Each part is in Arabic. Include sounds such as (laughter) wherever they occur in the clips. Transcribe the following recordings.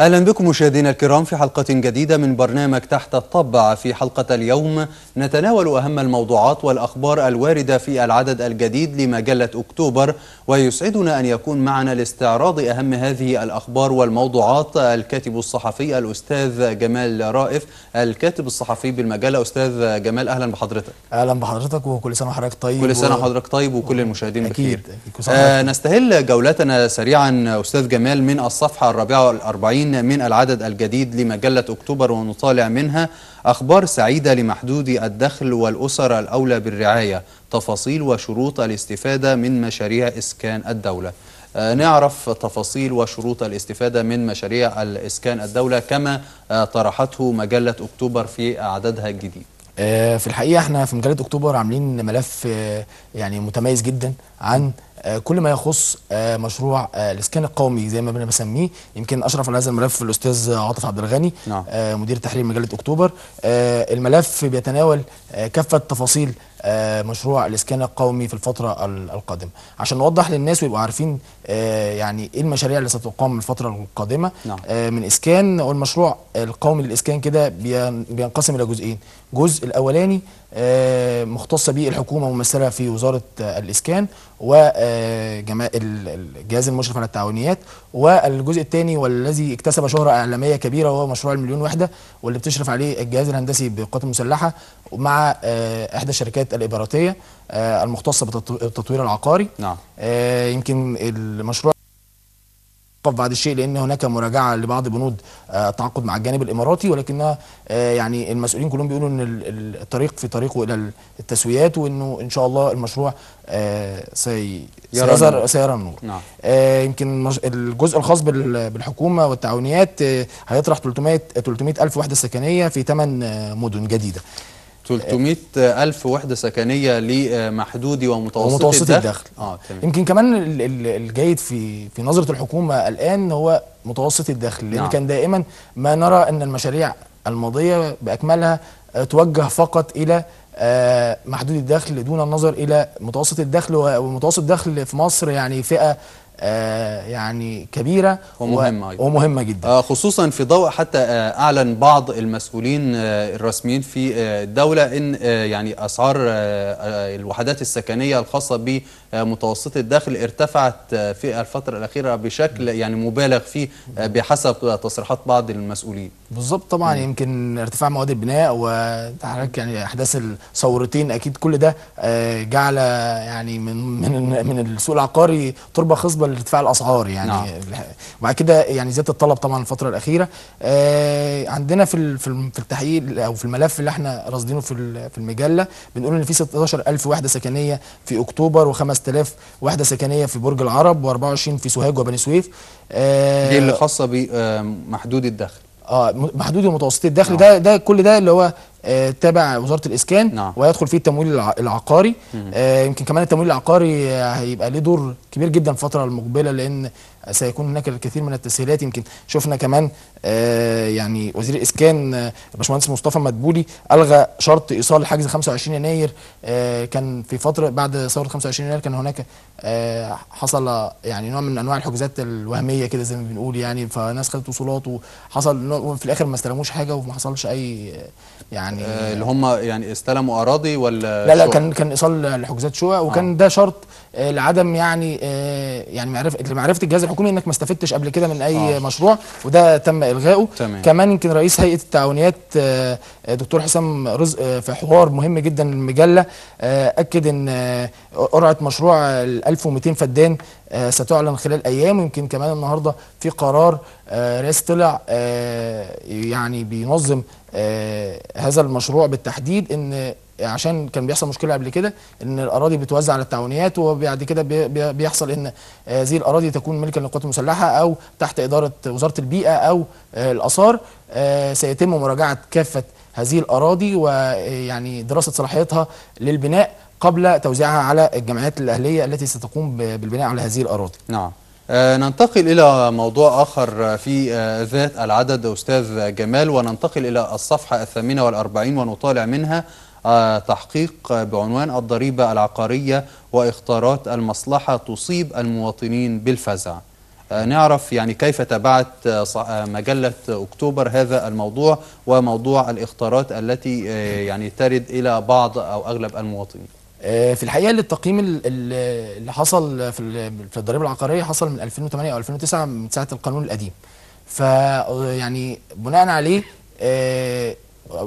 أهلا بكم مشاهدينا الكرام في حلقة جديدة من برنامج تحت الطبع في حلقة اليوم نتناول أهم الموضوعات والأخبار الواردة في العدد الجديد لمجلة أكتوبر ويسعدنا أن يكون معنا لاستعراض أهم هذه الأخبار والموضوعات الكاتب الصحفي الأستاذ جمال رائف الكاتب الصحفي بالمجلة أستاذ جمال أهلا بحضرتك أهلا بحضرتك وكل سنة وحضرتك طيب كل سنة وحضرتك طيب وكل المشاهدين أكيد بخير أكيد. آه نستهل جولتنا سريعا أستاذ جمال من الصفحة الرابعة والأربعين مستمعين من العدد الجديد لمجلة أكتوبر ونطالع منها أخبار سعيدة لمحدودي الدخل والأسر الأولى بالرعاية تفاصيل وشروط الاستفادة من مشاريع إسكان الدولة آه، نعرف تفاصيل وشروط الاستفادة من مشاريع الإسكان الدولة كما آه، طرحته مجلة أكتوبر في عددها الجديد آه، في الحقيقه احنا في مجله اكتوبر عاملين ملف يعني متميز جدا عن آه، كل ما يخص آه، مشروع آه، الاسكان القومي زي ما انا بسميه يمكن اشرف على هذا الملف الاستاذ عاطف عبد الغني نعم. مدير تحرير مجله اكتوبر الملف بيتناول كافه تفاصيل مشروع الاسكان القومي في الفتره القادمه عشان نوضح للناس ويبقوا عارفين يعني ايه المشاريع اللي ستقام الفتره القادمه نعم. من اسكان والمشروع القومي للاسكان كده بينقسم الى جزئين الجزء الاولاني آه، مختصه بالحكومه الحكومه ممثله في وزاره آه، الاسكان آه، الجهاز المشرف على التعاونيات والجزء الثاني والذي اكتسب شهره اعلاميه كبيره وهو مشروع المليون وحده واللي بتشرف عليه الجهاز الهندسي بالقوات المسلحه مع احدى الشركات الاماراتيه المختصه بالتطوير العقاري نعم. يمكن المشروع طف بعد الشيء لان هناك مراجعه لبعض بنود آه، تعاقد مع الجانب الاماراتي ولكنها آه، يعني المسؤولين كلهم بيقولوا ان الطريق في طريقه الى التسويات وانه ان شاء الله المشروع آه، سي سيظهر سيرى النور نعم. يمكن الجزء الخاص بالحكومه والتعاونيات هيطرح 300 300 الف وحده سكنيه في 8 مدن جديده 300 ألف وحدة سكنية لمحدودي ومتوسطي, ومتوسطي الدخل, الدخل. آه، تمام. يمكن كمان الجيد في في نظرة الحكومة الآن هو متوسطي الدخل لأن نعم. كان دائما ما نرى أن المشاريع الماضية بأكملها آه، توجه فقط إلى آه، محدود الدخل دون النظر إلى متوسط الدخل ومتوسط الدخل في مصر يعني فئة آه، يعني كبيره ومهمه و... ومهمه أيوة. جدا آه، خصوصا في ضوء حتى آه، اعلن بعض المسؤولين الرسميين في الدوله ان يعني اسعار الوحدات السكنيه الخاصه بمتوسطي الدخل ارتفعت في الفتره الاخيره بشكل يعني مبالغ فيه بحسب تصريحات بعض المسؤولين بالظبط طبعا م. يمكن ارتفاع مواد البناء وتحرك يعني احداث الثورتين اكيد كل ده جعل يعني من من من السوق العقاري تربه خصبه بالنسبه لارتفاع الاسعار يعني نعم. وبعد كده يعني زياده الطلب طبعا الفتره الاخيره آه عندنا في في التحقيق او في الملف اللي احنا راصدينه في في المجله بنقول ان في 16000 وحده سكنيه في اكتوبر و5000 وحده سكنيه في برج العرب و24 في سوهاج وبني سويف آه دي اللي خاصه بمحدود آه، الدخل اه محدود ومتوسطي الدخل نعم. ده ده كل ده اللي هو آه، تابع وزاره الاسكان نعم. ويدخل فيه التمويل العقاري آه، يمكن كمان التمويل العقاري هيبقى ليه دور كبير جدا الفتره المقبله لان سيكون هناك الكثير من التسهيلات يمكن شفنا كمان آه، يعني وزير الاسكان باشمهندس مصطفى مدبولي الغى شرط ايصال حجز 25 يناير كان في فتره بعد ثوره 25 يناير كان هناك حصل يعني نوع من انواع الحجوزات الوهميه كده زي ما بنقول يعني فناس خدت وصولات وحصل وفي الاخر ما استلموش حاجه وما حصلش اي يعني يعني آه، اللي هم يعني استلموا اراضي ولا لا لا كان كان ايصال لحجوزات شقق آه. وكان آه. ده شرط آه، لعدم يعني يعني معرفه لمعرفه الجهاز الحكومي انك ما استفدتش قبل كده من اي آه. مشروع وده تم الغائه تمام. كمان يمكن رئيس هيئه التعاونيات دكتور حسام رزق في حوار مهم جدا للمجله اكد ان قرعه مشروع ال 1200 فدان آه، ستعلن خلال ايام ويمكن كمان النهارده في قرار آه، رئاسي طلع آه، يعني بينظم هذا المشروع بالتحديد ان عشان كان بيحصل مشكله قبل كده ان الاراضي بتوزع على التعاونيات وبعد كده بيحصل ان هذه الاراضي تكون ملكا للقوات المسلحه او تحت اداره وزاره البيئه او الاثار سيتم مراجعه كافه هذه الاراضي ويعني دراسه صلاحيتها للبناء قبل توزيعها على الجمعيات الأهلية التي ستقوم بالبناء على هذه الأراضي نعم آه، ننتقل إلى موضوع آخر في آه، ذات العدد أستاذ جمال وننتقل إلى الصفحة الثامنة والأربعين ونطالع منها آه، تحقيق بعنوان الضريبة العقارية وإخطارات المصلحة تصيب المواطنين بالفزع نعرف يعني كيف تابعت مجلة أكتوبر هذا الموضوع وموضوع الإخطارات التي يعني ترد إلى بعض أو أغلب المواطنين آه، في الحقيقه التقييم اللي حصل في الضريبه العقاريه حصل من 2008 او 2009 من ساعه القانون القديم ف يعني بناء عليه آه،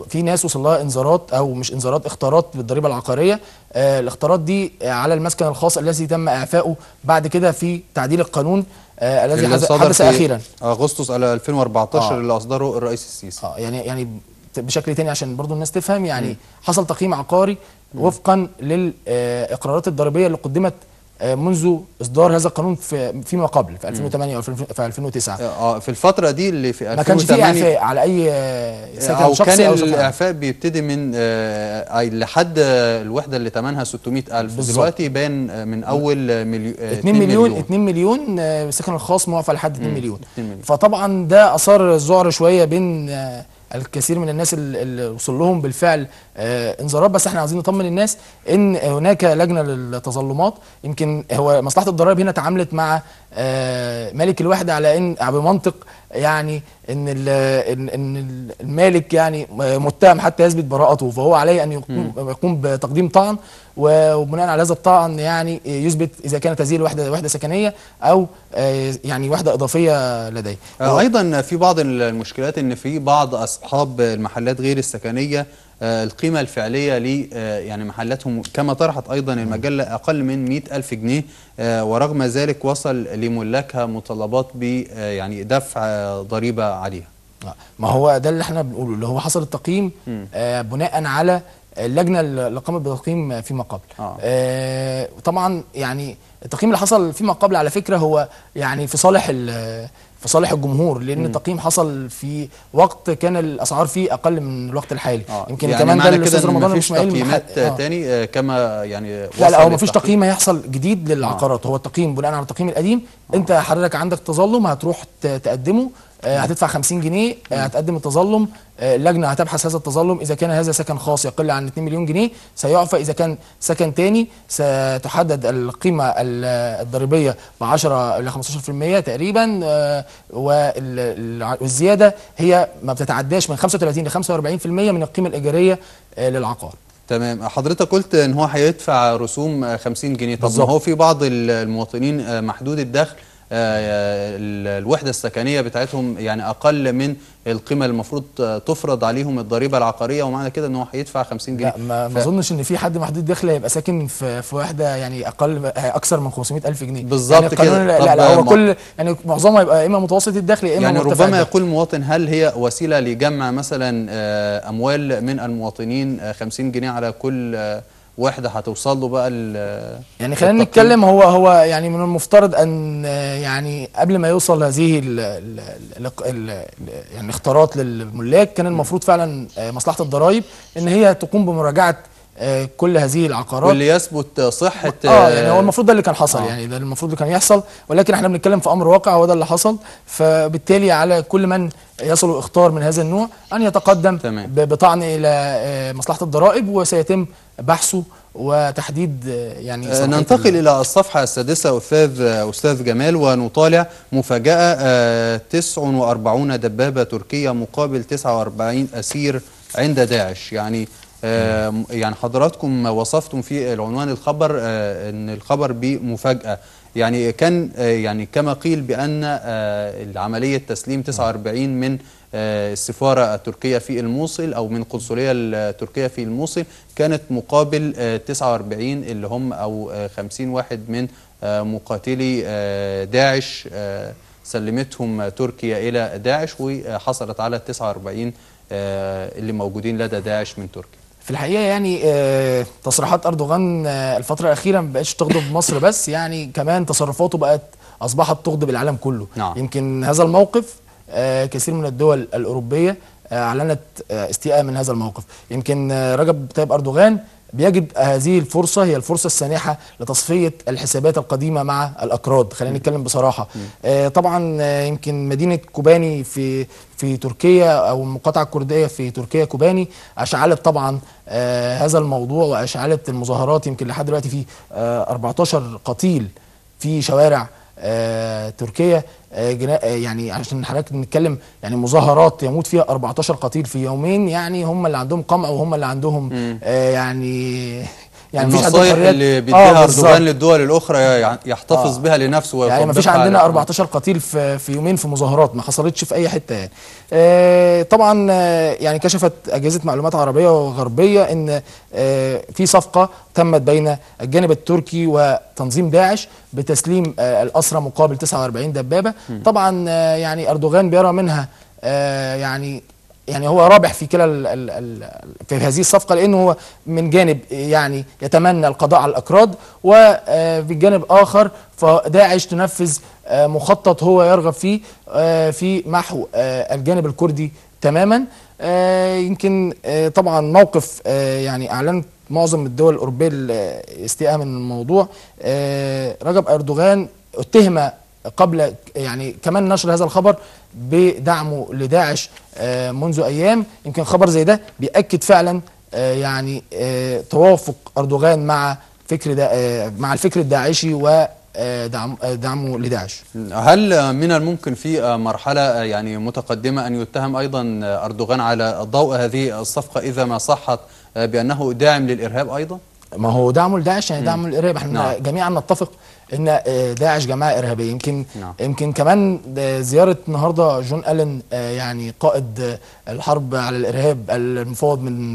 في ناس وصل لها انذارات او مش انذارات اختارات بالضريبه العقاريه آه، الاختارات دي على المسكن الخاص الذي تم اعفائه بعد كده في تعديل القانون الذي حدث اخيرا اغسطس 2014 آه. اللي اصدره الرئيس السيسي اه يعني يعني بشكل تاني عشان برضو الناس تفهم يعني م. حصل تقييم عقاري وفقا للاقرارات الضريبيه اللي قدمت آه، منذ اصدار هذا القانون في فيما قبل في 2008 او في 2009 آه،, اه في الفتره دي اللي في 2008 ما كانش في اعفاء على اي آه، سكن أو شخصي كان الاعفاء بيبتدي من آه لحد الوحده اللي ثمنها 600000 دلوقتي بان من اول مليو 2 مليون 2 مليون السكن الخاص موقف لحد 2 مليون فطبعا ده اثار الذعر شويه بين آه الكثير من الناس اللي وصل لهم بالفعل آه، انذارات بس احنا عايزين نطمن الناس ان هناك لجنه للتظلمات يمكن هو مصلحه الضرائب هنا تعاملت مع آه، ملك الوحده على ان بمنطق يعني ان ان المالك يعني متهم حتى يثبت براءته فهو عليه ان يقوم بتقديم طعن وبناء على هذا الطعن يعني يثبت اذا كانت هذه الوحده وحده سكنيه او آه، يعني وحده اضافيه لديه آه، ايضا في بعض المشكلات ان في بعض اصحاب المحلات غير السكنيه آه، القيمة الفعلية ل آه، يعني محلاتهم كما طرحت أيضا المجلة أقل من 100 ألف جنيه آه، ورغم ذلك وصل لملاكها مطالبات ب يعني دفع ضريبة عليها ما هو ده اللي احنا بنقوله اللي هو حصل التقييم بناء على اللجنه اللي قامت بتقييم فيما قبل آه. آه طبعا يعني التقييم اللي حصل فيما قبل على فكره هو يعني في صالح في صالح الجمهور لان التقييم حصل في وقت كان الاسعار فيه اقل من الوقت الحالي آه. يمكن يعني كمان ده الاستاذ رمضان مفيش تقييمات آه. تاني آه كما يعني لا لا هو مفيش تقييم هيحصل جديد للعقارات آه. هو التقييم بناء على التقييم القديم آه. انت حضرتك عندك تظلم هتروح تقدمه آه، هتدفع 50 جنيه آه، هتقدم التظلم آه، اللجنه هتبحث هذا التظلم اذا كان هذا سكن خاص يقل عن 2 مليون جنيه سيعفى اذا كان سكن ثاني ستحدد القيمه الضريبيه ب 10 ل 15% تقريبا والزياده هي ما بتتعداش من 35 ل 45% من القيمه الايجاريه للعقار تمام حضرتك قلت ان هو هيدفع رسوم 50 جنيه طب ما هو في بعض المواطنين محدود الدخل آه، آه، الوحدة السكنية بتاعتهم يعني أقل من القيمة اللي المفروض تفرض عليهم الضريبة العقارية ومعنى كده إن هو هيدفع 50 جنيه لا ما ف... أظنش إن في حد محدود دخل هيبقى ساكن في, في وحدة يعني أقل آه، أكثر من 500000 جنيه يعني بالظبط يعني كده لا, لا, هو كل يعني معظمها يبقى يا إما متوسط الدخل يا إما يعني ربما الدخل. يقول مواطن هل هي وسيلة لجمع مثلا أموال من المواطنين 50 جنيه على كل واحده هتوصل له بقى يعني خلينا نتكلم هو هو يعني من المفترض ان يعني قبل ما يوصل هذه ال ال ال يعني الاختيارات للملاك كان المفروض فعلا آه، مصلحه الضرائب ان هي تقوم بمراجعه كل هذه العقارات واللي يثبت صحه اه يعني آه، هو المفروض ده اللي كان حصل آه. يعني ده المفروض اللي كان يحصل ولكن احنا بنتكلم في امر واقع هو ده اللي حصل فبالتالي على كل من يصل اختار من هذا النوع ان يتقدم تمام. بطعن الى آه، مصلحه الضرائب وسيتم بحثه وتحديد آه، يعني ننتقل الى الصفحه السادسه استاذ استاذ جمال ونطالع مفاجاه 49 دبابه تركيه مقابل 49 اسير عند داعش يعني آه، يعني حضراتكم وصفتم في العنوان الخبر آه، ان الخبر بمفاجاه يعني كان آه، يعني كما قيل بان عمليه تسليم 49 من السفاره التركيه في الموصل او من القنصليه التركيه في الموصل كانت مقابل 49 اللي هم او 50 واحد من مقاتلي داعش سلمتهم تركيا الى داعش وحصلت على 49 اللي موجودين لدى داعش من تركيا في الحقيقه يعني آه، تصريحات اردوغان آه، الفتره الاخيره ما بقتش تغضب مصر (laughs) بس يعني كمان تصرفاته بقت اصبحت تغضب العالم كله نعم. يمكن هذا الموقف آه، كثير من الدول الاوروبيه اعلنت استياء من هذا الموقف يمكن رجب طيب اردوغان بيجب هذه الفرصة هي الفرصة السانحة لتصفية الحسابات القديمة مع الأكراد خلينا نتكلم بصراحة آه، طبعا آه، يمكن مدينة كوباني في في تركيا أو المقاطعة الكردية في تركيا كوباني أشعلت طبعا آه، هذا الموضوع وأشعلت المظاهرات يمكن لحد دلوقتي في 14 قتيل في شوارع آه، تركيا آه، آه، يعني عشان حضرتك بنتكلم يعني مظاهرات يموت فيها 14 قتيل في يومين يعني هم اللي عندهم قمع وهم اللي عندهم يعني يعني النصائح اللي بيديها آه، اردوغان للدول الاخرى يحتفظ آه بها لنفسه ويطبقها يعني مفيش عندنا 14 قتيل في, في يومين في مظاهرات ما حصلتش في اي حته يعني آه طبعا آه، يعني كشفت اجهزه معلومات عربيه وغربيه ان آه في صفقه تمت بين الجانب التركي وتنظيم داعش بتسليم آه الاسرى مقابل 49 دبابه م. طبعا آه يعني اردوغان بيرى منها آه يعني يعني هو رابح في كلا ال ال في هذه الصفقه لانه هو من جانب يعني يتمنى القضاء على الاكراد وفي آه، الجانب اخر فداعش تنفذ آه، مخطط هو يرغب فيه آه، في محو الجانب الكردي تماما يمكن طبعا موقف يعني اعلنت معظم الدول الاوروبيه الاستياء من الموضوع رجب اردوغان اتهم قبل يعني كمان نشر هذا الخبر بدعمه لداعش آه، منذ ايام يمكن خبر زي ده بياكد فعلا آه، يعني آه، توافق اردوغان مع فكر مع الفكر الداعشي و دعم دعمه لداعش هل من الممكن في مرحلة يعني متقدمة أن يتهم أيضا أردوغان على ضوء هذه الصفقة إذا ما صحت بأنه داعم للإرهاب أيضا؟ ما هو دعمه لداعش يعني دعمه للإرهاب احنا نعم. جميعا نتفق ان آه، داعش جماعه ارهابيه يمكن نعم. يمكن كمان آه، زياره النهارده جون الين آه، يعني قائد الحرب على الارهاب المفوض من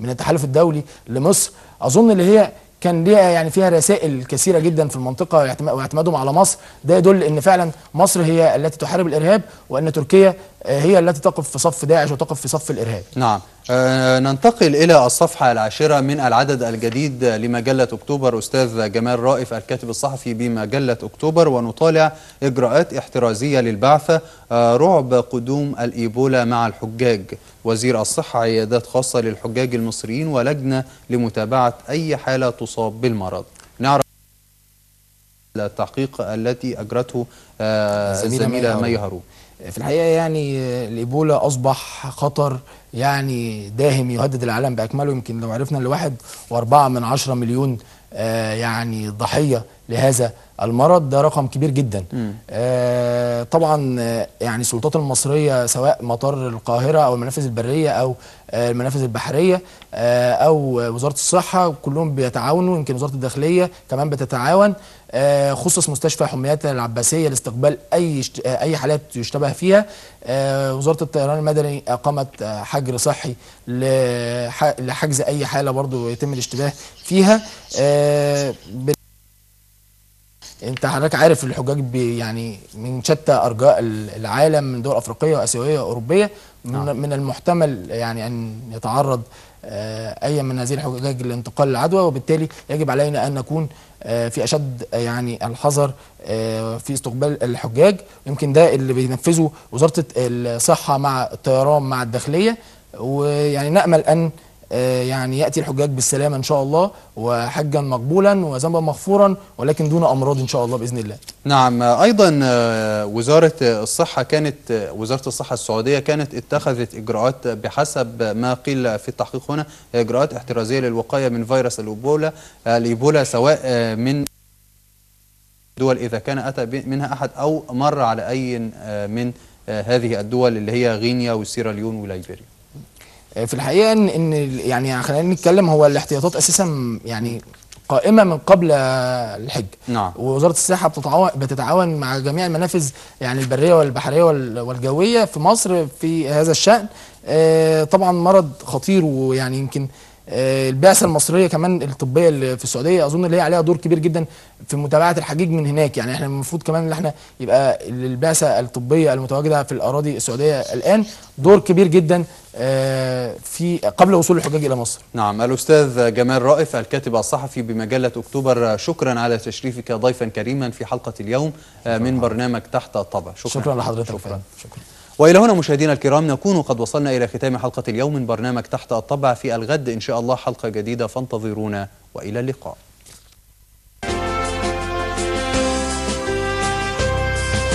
من التحالف الدولي لمصر اظن اللي هي كان ليها يعني فيها رسائل كثيره جدا في المنطقه واعتمادهم على مصر ده يدل ان فعلا مصر هي التي تحارب الارهاب وان تركيا هي التي تقف في صف داعش وتقف في صف الارهاب نعم آه، ننتقل إلى الصفحة العاشرة من العدد الجديد لمجلة أكتوبر أستاذ جمال رائف الكاتب الصحفي بمجلة أكتوبر ونطالع إجراءات احترازية للبعثة آه، رعب قدوم الإيبولا مع الحجاج وزير الصحة عيادات خاصة للحجاج المصريين ولجنة لمتابعة أي حالة تصاب بالمرض نعرف التحقيق التي أجرته الزميلة آه، مي هارون في الحقيقه يعني الايبولا اصبح خطر يعني داهم يهدد العالم باكمله يمكن لو عرفنا ان واحد واربعه من عشرة مليون آه، يعني ضحيه لهذا المرض ده رقم كبير جدا آه طبعا آه، يعني السلطات المصرية سواء مطار القاهرة أو المنافذ البرية أو آه، المنافذ البحرية آه أو وزارة الصحة كلهم بيتعاونوا يمكن وزارة الداخلية كمان بتتعاون آه خصص مستشفى حميات العباسية لاستقبال أي أي حالات يشتبه فيها آه وزارة الطيران المدني أقامت آه، حجر صحي لحجز أي حالة برضو يتم الاشتباه فيها آه انت حضرتك عارف الحجاج يعني من شتى ارجاء العالم من دول افريقيه واسيويه واوروبيه من, نعم. من المحتمل يعني ان يتعرض آه، اي من هذه الحجاج لانتقال العدوى وبالتالي يجب علينا ان نكون آه، في اشد يعني الحذر آه، في استقبال الحجاج يمكن ده اللي بينفذه وزاره الصحه مع الطيران مع الداخليه ويعني نامل ان آه، يعني ياتي الحجاج بالسلامه ان شاء الله وحجا مقبولا وذنبا مغفورا ولكن دون امراض ان شاء الله باذن الله. نعم ايضا آه، وزاره الصحه كانت وزاره الصحه السعوديه كانت اتخذت اجراءات بحسب ما قيل في التحقيق هنا اجراءات احترازيه للوقايه من فيروس الايبولا آه، الايبولا سواء من دول إذا كان أتى منها أحد أو مر على أي من هذه الدول اللي هي غينيا وسيراليون وليبيريا آه، في الحقيقه ان ان يعني خلينا نتكلم هو الاحتياطات اساسا يعني قائمه من قبل الحج نعم ووزاره السياحه بتتعاون بتتعاون مع جميع المنافذ يعني البريه والبحريه والجويه في مصر في هذا الشان آه، طبعا مرض خطير ويعني يمكن آه، البعثه المصريه كمان الطبيه اللي في السعوديه اظن اللي هي عليها دور كبير جدا في متابعه الحجيج من هناك يعني احنا المفروض كمان ان احنا يبقى البعثه الطبيه المتواجده في الاراضي السعوديه الان دور كبير جدا في قبل وصول الحجاج الى مصر. نعم الاستاذ جمال رائف الكاتب الصحفي بمجله اكتوبر شكرا على تشريفك ضيفا كريما في حلقه اليوم آه، من برنامج تحت الطبع شكرا, شكرا لحضرتك شكرا, شكرا. شكرا. والى هنا مشاهدينا الكرام نكون قد وصلنا الى ختام حلقه اليوم من برنامج تحت الطبع في الغد ان شاء الله حلقه جديده فانتظرونا والى اللقاء.